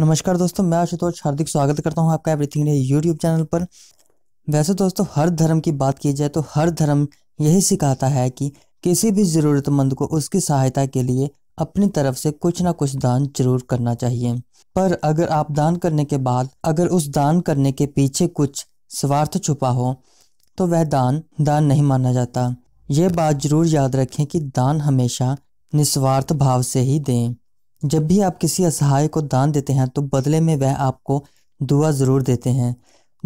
नमस्कार दोस्तों मैं आशुतोष हार्दिक स्वागत करता हूं आपका एवरीथिंग है यूट्यूब चैनल पर वैसे दोस्तों हर धर्म की बात की जाए तो हर धर्म यही सिखाता है कि किसी भी ज़रूरतमंद को उसकी सहायता के लिए अपनी तरफ से कुछ ना कुछ दान जरूर करना चाहिए पर अगर आप दान करने के बाद अगर उस दान करने के पीछे कुछ स्वार्थ छुपा हो तो वह दान दान नहीं माना जाता ये बात जरूर याद रखें कि दान हमेशा निस्वार्थ भाव से ही दें जब भी आप किसी असहाय को दान देते हैं तो बदले में वह आपको दुआ ज़रूर देते हैं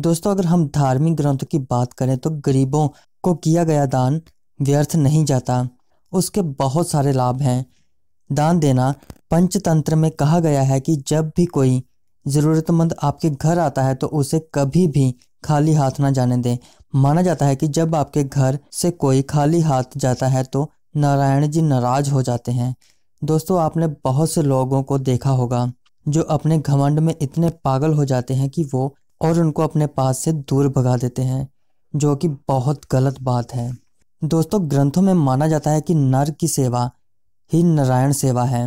दोस्तों अगर हम धार्मिक ग्रंथों की बात करें तो गरीबों को किया गया दान व्यर्थ नहीं जाता उसके बहुत सारे लाभ हैं दान देना पंचतंत्र में कहा गया है कि जब भी कोई ज़रूरतमंद आपके घर आता है तो उसे कभी भी खाली हाथ ना जाने दें माना जाता है कि जब आपके घर से कोई खाली हाथ जाता है तो नारायण जी नाराज हो जाते हैं दोस्तों आपने बहुत से लोगों को देखा होगा जो अपने घमंड में इतने पागल हो जाते हैं कि वो और उनको अपने पास से दूर भगा देते हैं जो कि बहुत गलत बात है दोस्तों ग्रंथों में माना जाता है कि नर की सेवा ही नारायण सेवा है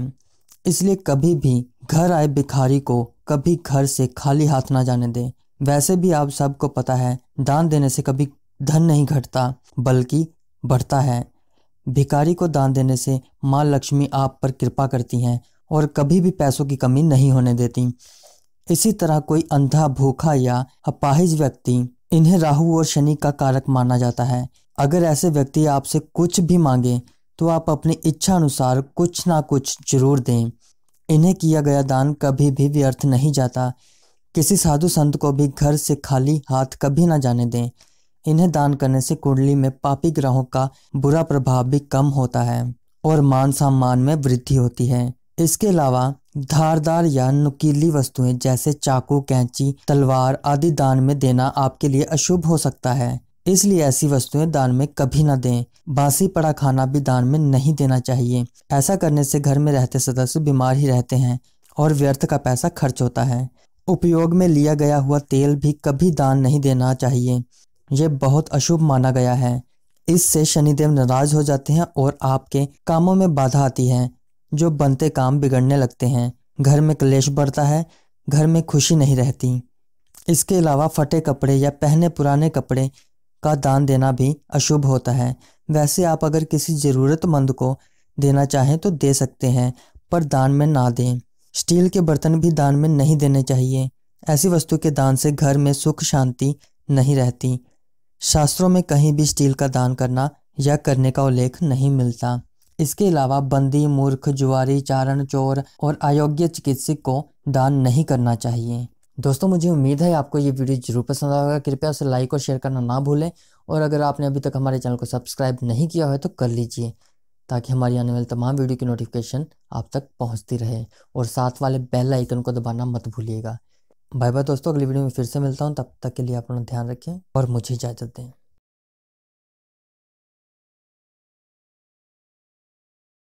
इसलिए कभी भी घर आए भिखारी को कभी घर से खाली हाथ ना जाने दें वैसे भी आप सबको पता है दान देने से कभी धन नहीं घटता बल्कि बढ़ता है भिकारी को दान देने से माँ लक्ष्मी आप पर कृपा करती हैं और कभी भी पैसों की कमी नहीं होने देती इसी तरह कोई अंधा भूखा या अपाहिज व्यक्ति इन्हें राहु और शनि का कारक माना जाता है अगर ऐसे व्यक्ति आपसे कुछ भी मांगे तो आप अपनी इच्छा अनुसार कुछ ना कुछ जरूर दें इन्हें किया गया दान कभी भी व्यर्थ नहीं जाता किसी साधु संत को भी घर से खाली हाथ कभी ना जाने दें इन्हें दान करने से कुंडली में पापी ग्रहों का बुरा प्रभाव भी कम होता है और मान सम्मान में वृद्धि होती है इसके अलावा धारदार या नुकीली वस्तुएं जैसे चाकू कैंची तलवार आदि दान में देना आपके लिए अशुभ हो सकता है इसलिए ऐसी वस्तुएं दान में कभी ना दें बासी पड़ा खाना भी दान में नहीं देना चाहिए ऐसा करने से घर में रहते सदस्य बीमार ही रहते हैं और व्यर्थ का पैसा खर्च होता है उपयोग में लिया गया हुआ तेल भी कभी दान नहीं देना चाहिए ये बहुत अशुभ माना गया है इससे शनिदेव नाराज हो जाते हैं और आपके कामों में बाधा आती है जो बनते काम बिगड़ने लगते हैं घर में क्लेश बढ़ता है घर में खुशी नहीं रहती इसके अलावा फटे कपड़े या पहने पुराने कपड़े का दान देना भी अशुभ होता है वैसे आप अगर किसी ज़रूरतमंद को देना चाहें तो दे सकते हैं पर दान में ना दें स्टील के बर्तन भी दान में नहीं देने चाहिए ऐसी वस्तु के दान से घर में सुख शांति नहीं रहती शास्त्रों में कहीं भी स्टील का दान करना या करने का उल्लेख नहीं मिलता इसके अलावा बंदी मूर्ख जुआरी चारण चोर और अयोग्य चिकित्सक को दान नहीं करना चाहिए दोस्तों मुझे उम्मीद है आपको ये वीडियो जरूर पसंद आएगा कृपया उसे लाइक और शेयर करना ना भूलें और अगर आपने अभी तक हमारे चैनल को सब्सक्राइब नहीं किया है तो कर लीजिए ताकि हमारी आने वाली तमाम वीडियो की नोटिफिकेशन आप तक पहुंचती रहे और साथ वाले बेल आइकन को दबाना मत भूलिएगा बाय बाय दोस्तों अगली वीडियो में फिर से मिलता हूँ तब तक के लिए अपना ध्यान रखें और मुझे इजाज़त दें